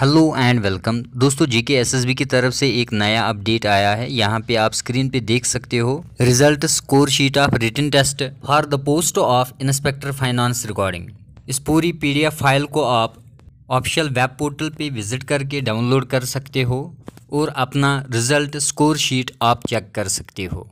hello and welcome दोस्तों GK SSB की तरफ से एक नया अपडेट आया है यहाँ पे आप स्क्रीन पे देख सकते हो result score sheet of written test for the post of inspector finance recording इस पूरी पीडीएफ फाइल को आप ऑफिशियल वेब पोर्टल पे विजिट करके डाउनलोड कर सकते हो और अपना रिजल्ट स्कोर शीट आप चेक कर सकते हो